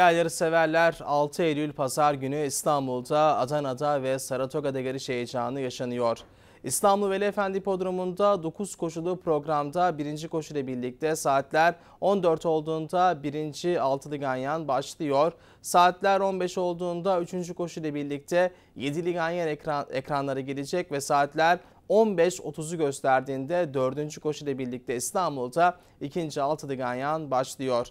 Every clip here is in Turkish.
Yayları severler 6 Eylül Pazar günü İstanbul'da, Adana'da ve Saratoga'da yarış heyecanı yaşanıyor. İstanbul Veli Efendi Hipodromu'nda 9 koşulu programda birinci koşuyla birlikte saatler 14 olduğunda birinci altılı ganyan başlıyor. Saatler 15 olduğunda 3. koşuyla birlikte 7'li ganyan ekran, ekranlara gelecek ve saatler 15.30'u gösterdiğinde 4. koşuyla birlikte İstanbul'da 2. altılı ganyan başlıyor.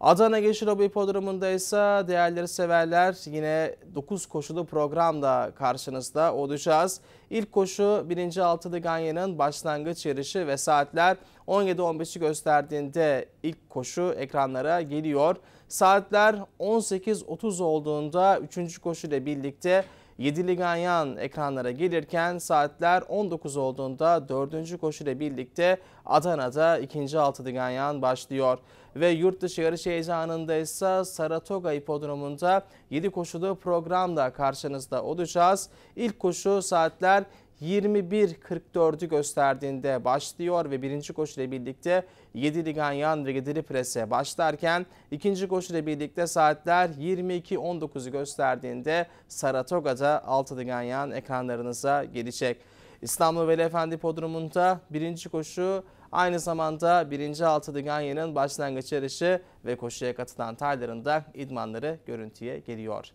Adana Geçiroba Hipodromu'nda ise değerleri severler yine 9 koşulu programda karşınızda olacağız. İlk koşu 1. Altılı Ganya'nın başlangıç yarışı ve saatler 17 gösterdiğinde ilk koşu ekranlara geliyor. Saatler 18.30 olduğunda 3. koşu ile birlikte 7'li Ganyan ekranlara gelirken saatler 19 olduğunda 4. koşuyla birlikte Adana'da 2. 6'lı Ganyan başlıyor. Ve yurt dışı yarış heyecanında ise Saratoga Hipodromu'nda 7 koşulu programda karşınızda olacağız. İlk koşu saatler 21.44'ü gösterdiğinde başlıyor ve birinci koşu ile birlikte 7 ligan yan 7 Prese başlarken ikinci koşu ile birlikte saatler 22.19'u gösterdiğinde Saratoga'da 6 ligan yan ekranlarınıza gelecek. İstanbul Veli Efendi Podrumu'nda birinci koşu aynı zamanda birinci altı Diganya'nın başlangıç yarışı ve koşuya katılan tayların da idmanları görüntüye geliyor.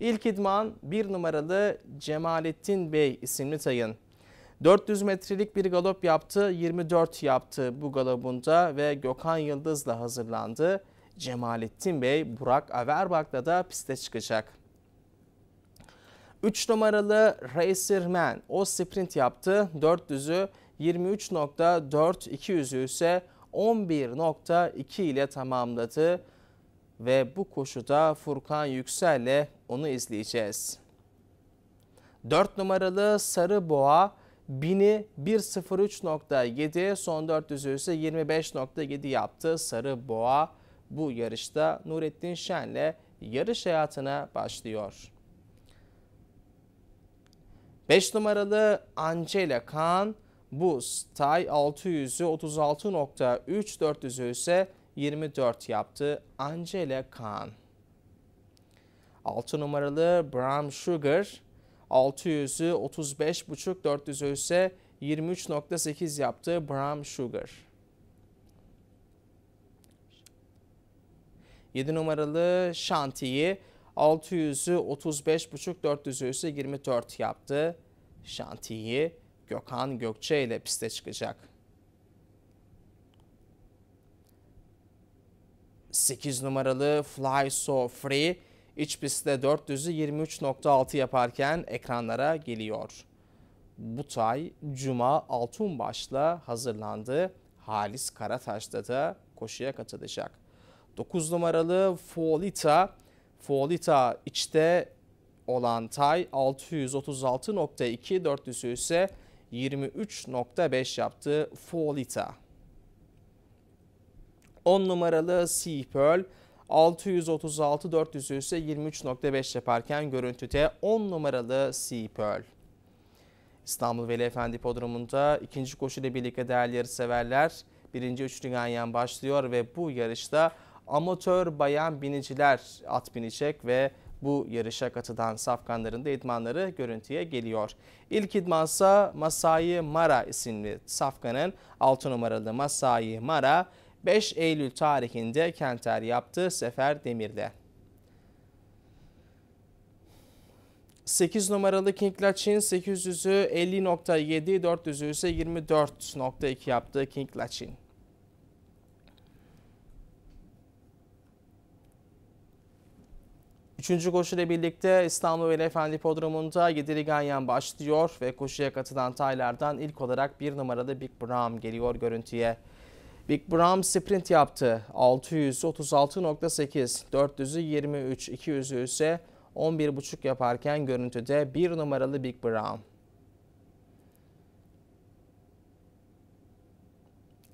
İlk idman bir numaralı Cemalettin Bey isimli tayın. 400 metrelik bir galop yaptı, 24 yaptı bu galopunda ve Gökhan Yıldız'la hazırlandı. Cemalettin Bey, Burak Averbak'la da piste çıkacak. 3 numaralı Racerman o sprint yaptı. 400'ü 23.4, 200'ü ise 11.2 ile tamamladı ve bu koşuda Furkan Yüksel'le onu izleyeceğiz. 4 numaralı Sarı Boğa 1000'i 1.03.7 son 400'ü ise 25.7 yaptı Sarı Boğa. Bu yarışta Nurettin Şen'le yarış hayatına başlıyor. 5 numaralı Angela Khan bu Stay 600'ü 36.3 400'ü ise 24 yaptı. Angela Khan. 6 numaralı Bram Sugar 600'ü 35,5 400'ü ise 23.8 yaptı Bram Sugar. 7 numaralı Şanti'yi 600'ü 35,5 400'ü ise 24 yaptı. Şanti'yi Gökhan Gökçe ile piste çıkacak. 8 numaralı Fly So Free iç pistte 400'ü 23.6 yaparken ekranlara geliyor. Bu Tay Cuma, Altunbaş'la hazırlandı. Halis Karataş'ta da koşuya katılacak. 9 numaralı Folita, Folita içte olan Tay 636.2, 400'ü ise 23.5 yaptı Folita. 10 numaralı Sea Pearl 636 400'ü ise 23.5 yaparken görüntüde 10 numaralı Sea Pearl. İstanbul Veli Efendi Podromu'nda ikinci koşuyla birlikte değerli yarışseverler birinci üçlü ganyan başlıyor ve bu yarışta amatör bayan biniciler at binecek ve bu yarışa katılan safkanların da idmanları görüntüye geliyor. İlk idmansa Masai Mara isimli safkanın 6 numaralı Masai Mara 5 Eylül tarihinde Kenter yaptı Sefer Demir'de. 8 numaralı King Lachin 800'ü 50.7, 400'ü ise 24.2 yaptı King Lachin. Üçüncü koşuyla birlikte İstanbul Veli Efendi Podromu'nda Yediri Ganyan başlıyor ve koşuya katılan taylardan ilk olarak 1 numaralı Big Brahm geliyor görüntüye. Big Bram sprint yaptı. 636.8, 400'ü 23, 200'ü ise 11.5 yaparken görüntüde bir numaralı Big Bram.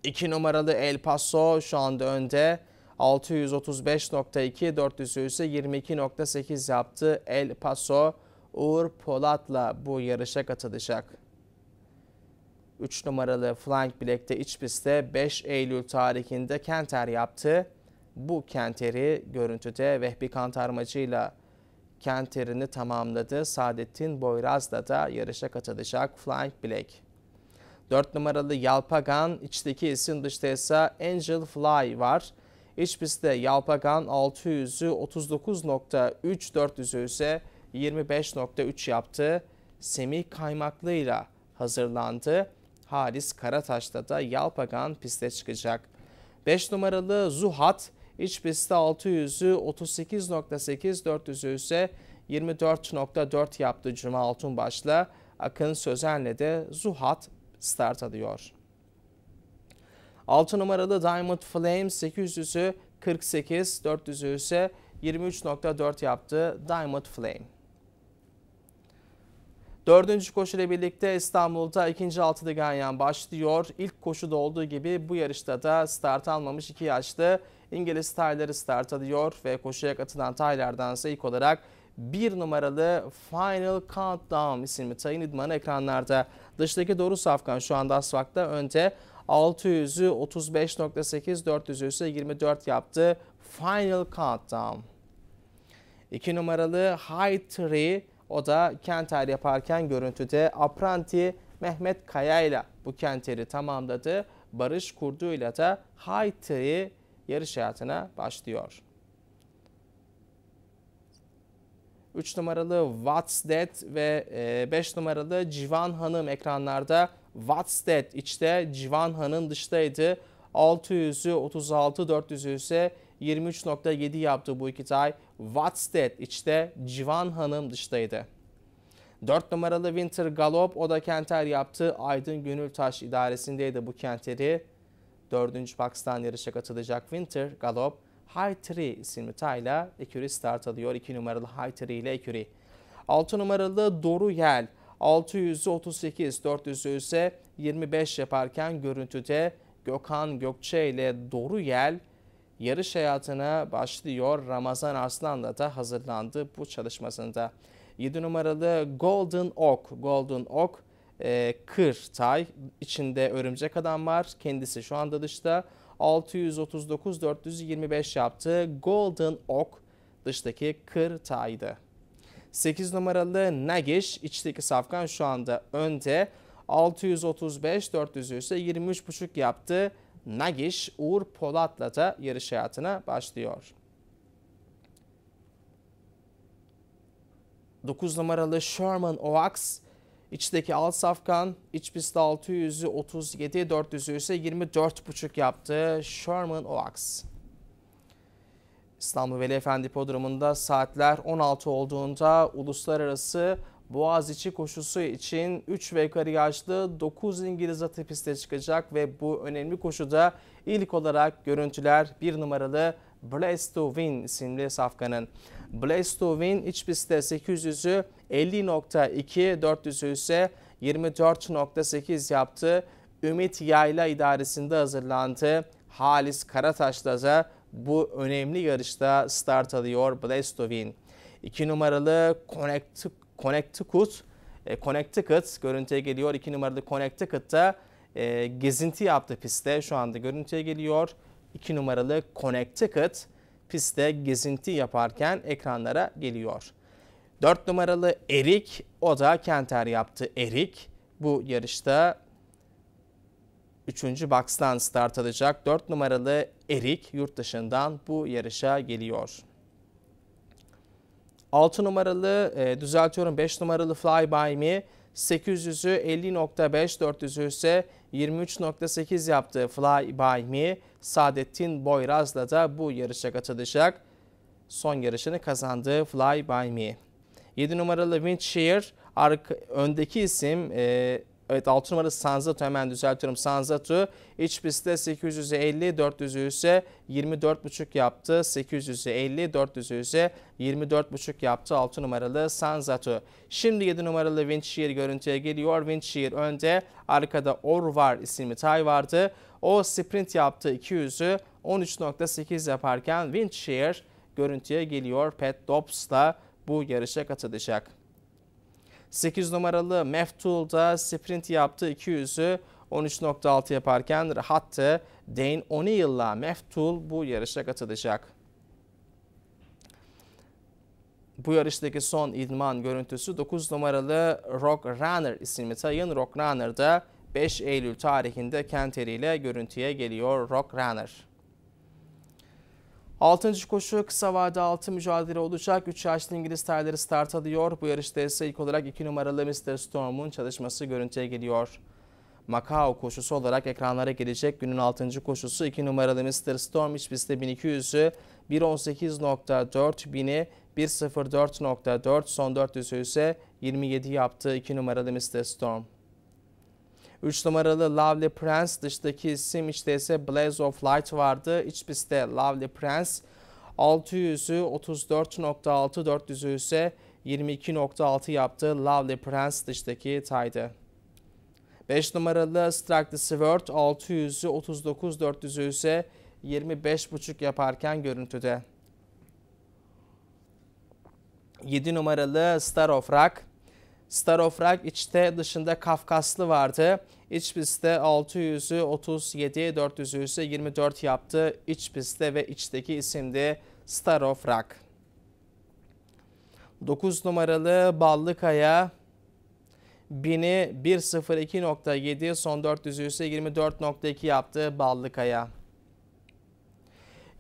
2 numaralı El Paso şu anda önde. 635.2, 400 ise 22.8 yaptı. El Paso Uğur Polat'la bu yarışa katılacak. 3 numaralı flank bilekte iç pistte 5 Eylül tarihinde Kenter yaptı. Bu Kenter'i görüntüde Vehbi Kantarmacı'yla Kenter'ini tamamladı. Saadettin Boyraz'la da yarışa katılacak flank bilek. 4 numaralı Yalpagan, içteki isim dışta ise Angel Fly var. İç pistte Yalpagan 600'ü 39.3, ise 25.3 yaptı. Semih Kaymaklı'yla hazırlandı. Halis Karataş'ta da Yalpagan piste çıkacak. 5 numaralı Zuhat iç pistte 600'ü 38.8 400'ü ise 24.4 yaptı Cuma Altunbaş'la. Akın Sözen'le de Zuhat start alıyor. 6 numaralı Diamond Flame 800'ü 48, 400'ü ise 23.4 yaptı Diamond Flame. Dördüncü koşuyla birlikte İstanbul'da ikinci altıda Ganyan başlıyor. İlk koşuda olduğu gibi bu yarışta da start almamış iki yaşlı İngiliz tayları start alıyor ve koşuya katılan taylardan ise ilk olarak bir numaralı Final Countdown isimli tayin idmanı ekranlarda. Dıştaki Doğru Safkan şu anda Asfak'ta önde. 600'ü 35.8, 400'ü ise 24 yaptı. Final Countdown. İki numaralı High Tree o da Kenter yaparken görüntüde Apranti Mehmet Kaya ile bu Kenter'i tamamladı. Barış kurduğuyla da de Haytır'ı yarış hayatına başlıyor. 3 numaralı What's That ve 5 e, numaralı Civan Hanım ekranlarda. What's That içte Civan Hanım dıştaydı. 600'ü 36, 400'ü ise 23.7 yaptı bu iki tay. Wattstedt içte, Civan Hanım dıştaydı. 4 numaralı Winter Galop o da Kenter yaptı. Aydın Gönültaş idaresindeydi bu Kenter'i. 4. box'tan yarışa katılacak Winter Galop High Tree isimli tayla Eküri start alıyor. 2 numaralı High Tree ile Ecuri. 6 numaralı Doru Yel 600'ü 38, ise 25 yaparken görüntüde Gökhan Gökçe ile Doru Yel yarış hayatına başlıyor. Ramazan Arslan'la da hazırlandı bu çalışmasında. 7 numaralı Golden Oak. Golden Oak e, kır tay. içinde örümcek adam var. Kendisi şu anda dışta. 639-425 yaptı. Golden Oak dıştaki kır taydı. 8 numaralı Nagish içteki safkan şu anda önde. 635 400 ise 23,5 yaptı. Nagish Uğur Polat'la da yarış hayatına başlıyor. 9 numaralı Sherman Oaks içteki Al safkan iç pistte 600'ü 37, 400'ü ise 24,5 yaptı Sherman Oaks. İstanbul Veli Efendi Podrumunda saatler 16 olduğunda uluslararası Boğaziçi koşusu için 3 ve yukarı yaşlı 9 İngiliz atı piste çıkacak ve bu önemli koşuda ilk olarak görüntüler 1 numaralı Blessed to Win isimli safkanın. Blessed to Win iç pistte 800'ü 50.2, 400'ü ise 24.8 yaptı. Ümit Yayla idaresinde hazırlandı. Halis Karataş'la da bu önemli yarışta start alıyor Blessed to Win. 2 numaralı Connect Connecticut, e, Connecticut görüntüye geliyor. 2 numaralı Connecticut'ta e, gezinti yaptı pistte. Şu anda görüntüye geliyor. 2 numaralı Connecticut pistte gezinti yaparken ekranlara geliyor. 4 numaralı Erik o da Kenter yaptı. Erik bu yarışta 3. box'tan start alacak. 4 numaralı Erik yurt dışından bu yarışa geliyor. 6 numaralı e, düzeltiyorum 5 numaralı Fly By 800'ü 50.5 400'ü ise 23.8 yaptığı Fly By Me Saadettin Boyraz'la da bu yarışa katılacak. Son yarışını kazandı Fly By 7 numaralı Windshear öndeki isim e, Evet 6 numaralı Sanzatu hemen düzeltiyorum. Sanzatu iç pistte 850, 400 ise 24,5 yaptı. 850, 400 ise 24,5 yaptı 6 numaralı Sanzatu. Şimdi 7 numaralı Windshear görüntüye geliyor. Windshear önde, arkada Orvar isimli tay vardı. O sprint yaptı 200'ü 13.8 yaparken Windshear görüntüye geliyor. Pet Dobbs da bu yarışa katılacak. 8 numaralı da sprint yaptı 200'ü 13.6 yaparken rahattı. Dane O'Neill'la Meftul bu yarışa katılacak. Bu yarıştaki son idman görüntüsü 9 numaralı Rock Runner isimli tayın. Rock Runner'da 5 Eylül tarihinde Kenteri ile görüntüye geliyor Rock Runner. Altıncı koşu kısa vade altı mücadele olacak. 3 yaşlı İngiliz terleri start alıyor. Bu yarışta ise ilk olarak 2 numaralı Mr. Storm'un çalışması görüntüye geliyor. Macao koşusu olarak ekranlara gelecek günün altıncı koşusu 2 numaralı Mr. Storm iç pistte 1200'ü 1.18.4 bini 1.04.4 son 400'ü ise 27 yaptı 2 numaralı Mr. Storm. 3 numaralı Lovely Prince dıştaki isim içte ise Blaze of Light vardı. İç pistte Lovely Prince 600'ü 34.6 400'ü ise 22.6 yaptı. Lovely Prince dıştaki taydı. 5 numaralı Strike the Sword 600'ü 39 400'ü ise 25.5 yaparken görüntüde. 7 numaralı Star of Rock Star of Rock içte dışında Kafkaslı vardı. İç pistte 600'ü 37, 400'ü ise 24 yaptı. İç pistte ve içteki isimdi Rock. 9 numaralı Ballıkaya 1000'i 1.02.7 son 400'ü ise 24.2 yaptı Ballıkaya.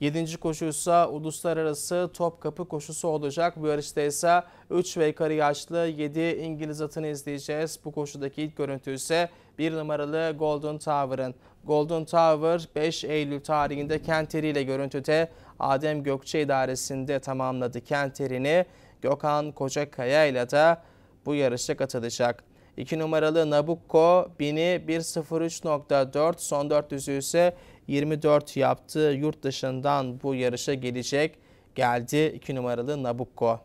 7. koşuysa uluslararası top kapı koşusu olacak. Bu yarışta ise 3 ve yukarı yaşlı 7 İngiliz atını izleyeceğiz. Bu koşudaki ilk görüntü ise 1 numaralı Golden Tower'ın. Golden Tower 5 Eylül tarihinde Kenteri ile görüntüde Adem Gökçe idaresinde tamamladı Kenteri'ni. Gökhan Kocakaya ile de bu yarışa katılacak. 2 numaralı Nabucco 1000'i 1.03.4 son 400'ü ise 24 yaptı. Yurt dışından bu yarışa gelecek geldi 2 numaralı Nabucco.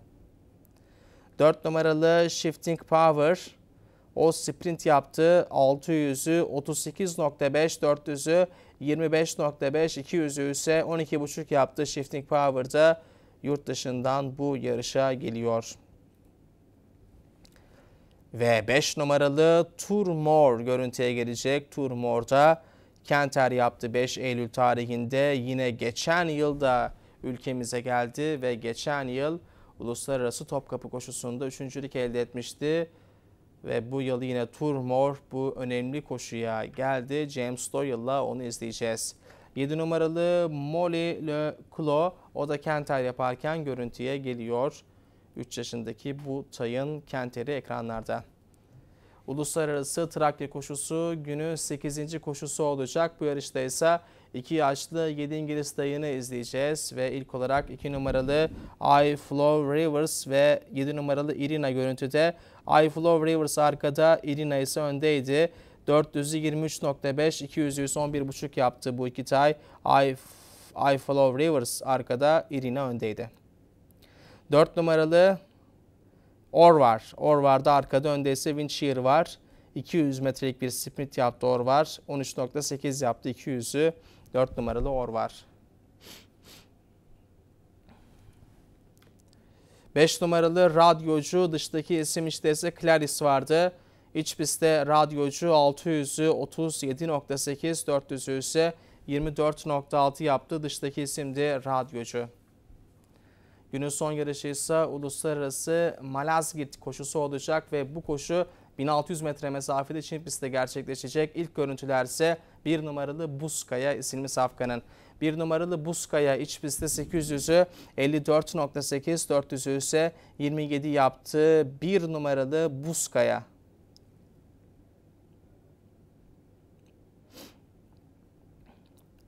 4 numaralı Shifting Power o sprint yaptı. 600'ü 38.5, 400'ü 25.5, 200'ü ise 12.5 yaptı. Shifting Power'da yurt dışından bu yarışa geliyor. Ve 5 numaralı Tour More görüntüye gelecek. Tour More'da Kenter yaptı 5 Eylül tarihinde yine geçen yılda ülkemize geldi ve geçen yıl uluslararası Topkapı koşusunda üçüncülük elde etmişti. Ve bu yıl yine Tur Mor bu önemli koşuya geldi. James Doyle'la onu izleyeceğiz. 7 numaralı Molly Le Clos o da Kenter yaparken görüntüye geliyor. 3 yaşındaki bu tayın Kenter'i ekranlarda. Uluslararası Trakya koşusu günü 8. koşusu olacak. Bu yarışta ise 2 yaşlı 7 İngiliz dayını izleyeceğiz ve ilk olarak 2 numaralı I Flow Rivers ve 7 numaralı Irina görüntüde. I Flow Rivers arkada, Irina ise öndeydi. 423.5, 200'ü 111.5 yaptı bu iki tay. I, I Flow Rivers arkada, Irina öndeydi. 4 numaralı Or var. Or var da arkada önde ise Windshear var. 200 metrelik bir sprint yaptı Or var. 13.8 yaptı 200'ü. 4 numaralı Or var. 5 numaralı radyocu dıştaki isim işte ise Claris vardı. İç pistte radyocu 600'ü 37.8, 400'ü ise 24.6 yaptı. Dıştaki isim de radyocu. Günün son yarışı ise uluslararası Malazgirt koşusu olacak ve bu koşu 1600 metre mesafede Çin pistte gerçekleşecek. İlk görüntüler ise 1 numaralı Buskaya isimli safkanın. bir numaralı Buskaya iç pistte 800'ü 54.8, 400'ü ise 27 yaptı. Bir numaralı Buskaya.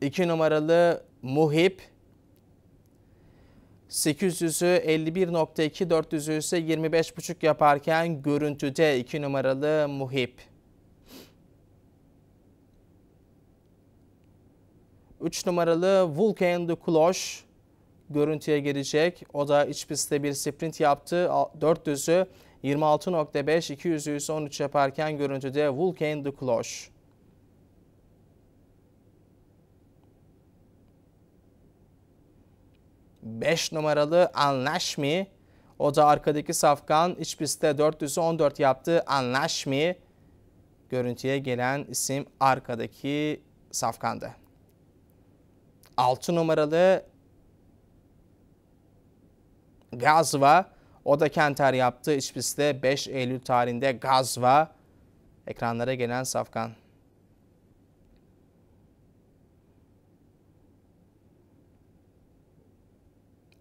İki numaralı Muhip 800'ü 51.2, 400'ü ise 25.5 yaparken görüntüde 2 numaralı Muhip. 3 numaralı Vulcan de Kloş görüntüye girecek. O da iç pistte bir sprint yaptı. 400'ü 26.5, 200'ü ise 13 yaparken görüntüde Vulcan de Kloş. 5 numaralı Anlaşmi. O da arkadaki safkan iç pistte 414 yaptı. Anlaşmi görüntüye gelen isim arkadaki safkandı. 6 numaralı Gazva. O da Kenter yaptı. İç pistte 5 Eylül tarihinde Gazva ekranlara gelen safkan.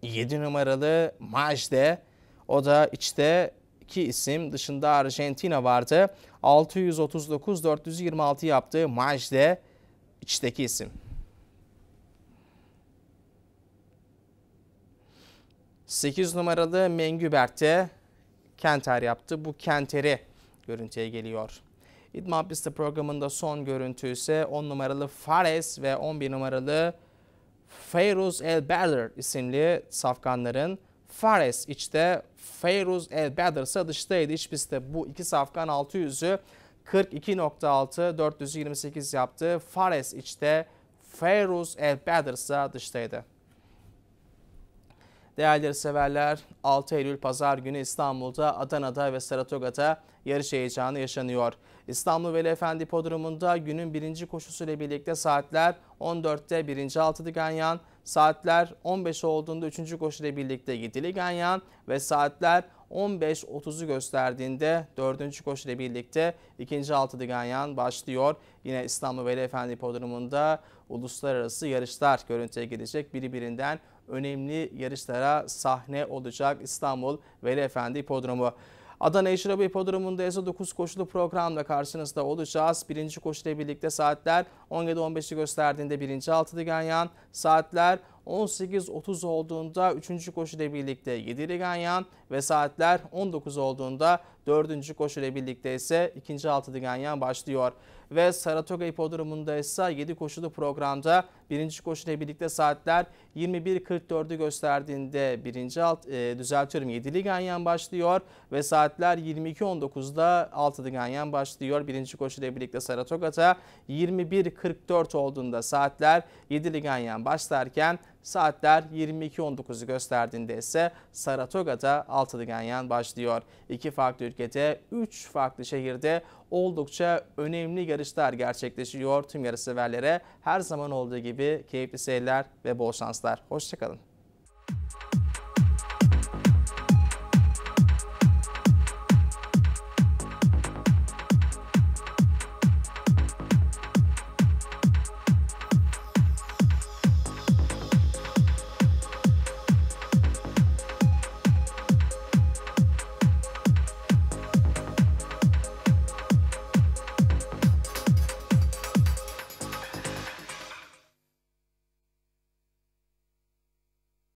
7 numaralı Majde. O da içte iki isim dışında Arjantina vardı. 639-426 yaptığı Majde içteki isim. Sekiz numaralı Mengübert'te Kenter yaptı. Bu Kenter'i görüntüye geliyor. İdmab Liste programında son görüntü ise 10 numaralı Fares ve 11 numaralı Feyruz El Bedr isimli safkanların Fares içte, Feyruz El Bedr ise dıştaydı. İç pistte bu iki safkan 600'ü 42.6, 428 yaptı. Fares içte, Feyruz El Bedr ise dıştaydı. Değerli severler 6 Eylül Pazar günü İstanbul'da, Adana'da ve Saratoga'da yarış heyecanı yaşanıyor. İstanbul Veli Efendi Hipodromu'nda günün birinci koşusuyla birlikte saatler 14'te birinci altıdı Ganyan, saatler 15 olduğunda üçüncü koşuyla birlikte gidili Ganyan ve saatler 15.30'u gösterdiğinde dördüncü koşuyla birlikte ikinci altıdı Ganyan başlıyor. Yine İstanbul Veli Efendi Hipodromu'nda uluslararası yarışlar görüntüye gelecek. birbirinden önemli yarışlara sahne olacak İstanbul Veli Efendi Hipodromu. Adana Eşref Hipodromu'nda ise 9 koşulu programla karşınızda olacağız. Birinci koşuyla birlikte saatler 17.15'i gösterdiğinde birinci altı Ganyan, saatler 18.30 olduğunda 3. koşuyla birlikte 7 Ganyan ve saatler 19 olduğunda 4. koşu ile birlikte ise 2. altılı yan başlıyor. Ve Saratoga Hipodromu'nda ise 7 koşulu programda 1. koşu ile birlikte saatler 21.44'ü gösterdiğinde 1. alt e, düzeltiyorum 7'li ganyan başlıyor ve saatler 22.19'da altılı ganyan başlıyor. 1. koşu ile birlikte Saratoga'da 21.44 olduğunda saatler 7'li ganyan başlarken Saatler 22.19'u gösterdiğinde ise Saratoga'da 6 ganyan başlıyor. İki farklı ülkede, üç farklı şehirde oldukça önemli yarışlar gerçekleşiyor. Tüm yarışseverlere her zaman olduğu gibi keyifli seyirler ve bol şanslar. Hoşçakalın.